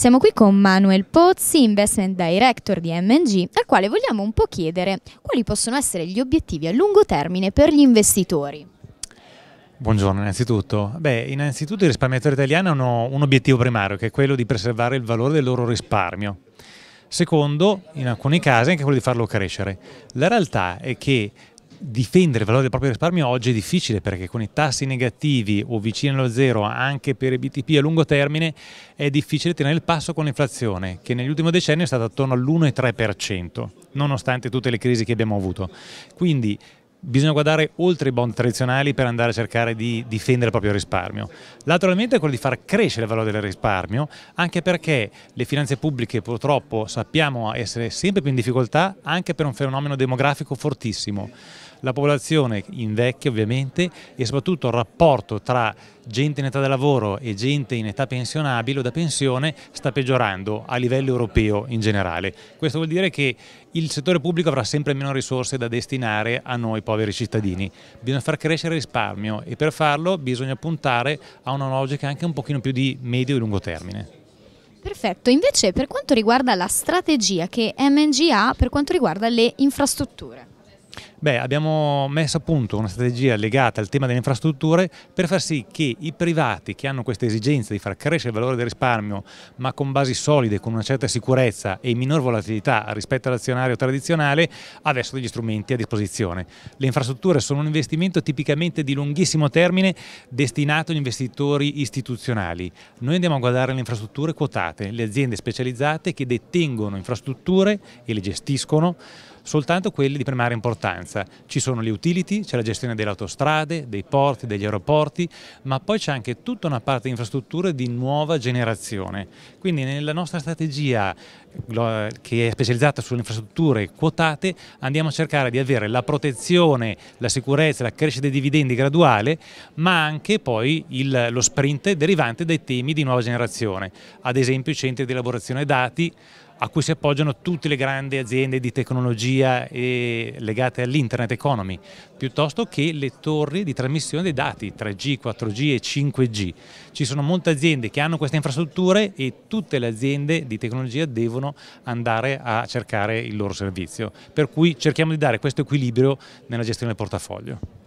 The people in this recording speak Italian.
Siamo qui con Manuel Pozzi, Investment Director di MNG, al quale vogliamo un po' chiedere quali possono essere gli obiettivi a lungo termine per gli investitori. Buongiorno innanzitutto. Beh, innanzitutto i risparmiatori italiani hanno un obiettivo primario che è quello di preservare il valore del loro risparmio. Secondo, in alcuni casi anche quello di farlo crescere. La realtà è che difendere il valore del proprio risparmio oggi è difficile perché con i tassi negativi o vicini allo zero anche per i BTP a lungo termine è difficile tenere il passo con l'inflazione che nell'ultimo decennio è stata attorno all'1,3% nonostante tutte le crisi che abbiamo avuto. Quindi bisogna guardare oltre i bond tradizionali per andare a cercare di difendere il proprio risparmio. L'altro elemento è quello di far crescere il valore del risparmio, anche perché le finanze pubbliche purtroppo sappiamo essere sempre più in difficoltà anche per un fenomeno demografico fortissimo. La popolazione invecchia ovviamente e soprattutto il rapporto tra gente in età da lavoro e gente in età pensionabile o da pensione sta peggiorando a livello europeo in generale. Questo vuol dire che il settore pubblico avrà sempre meno risorse da destinare a noi poveri cittadini. Bisogna far crescere il risparmio e per farlo bisogna puntare a una logica anche un pochino più di medio e lungo termine. Perfetto, invece per quanto riguarda la strategia che MNG ha per quanto riguarda le infrastrutture? Beh, abbiamo messo a punto una strategia legata al tema delle infrastrutture per far sì che i privati che hanno questa esigenza di far crescere il valore del risparmio, ma con basi solide, con una certa sicurezza e minor volatilità rispetto all'azionario tradizionale, avessero degli strumenti a disposizione. Le infrastrutture sono un investimento tipicamente di lunghissimo termine destinato agli investitori istituzionali. Noi andiamo a guardare le infrastrutture quotate, le aziende specializzate che detengono infrastrutture e le gestiscono soltanto quelli di primaria importanza. Ci sono le utility, c'è la gestione delle autostrade, dei porti, degli aeroporti, ma poi c'è anche tutta una parte di infrastrutture di nuova generazione. Quindi nella nostra strategia che è specializzata sulle infrastrutture quotate andiamo a cercare di avere la protezione, la sicurezza, la crescita dei dividendi graduale, ma anche poi il, lo sprint derivante dai temi di nuova generazione, ad esempio i centri di elaborazione dati, a cui si appoggiano tutte le grandi aziende di tecnologia legate all'internet economy, piuttosto che le torri di trasmissione dei dati 3G, 4G e 5G. Ci sono molte aziende che hanno queste infrastrutture e tutte le aziende di tecnologia devono andare a cercare il loro servizio, per cui cerchiamo di dare questo equilibrio nella gestione del portafoglio.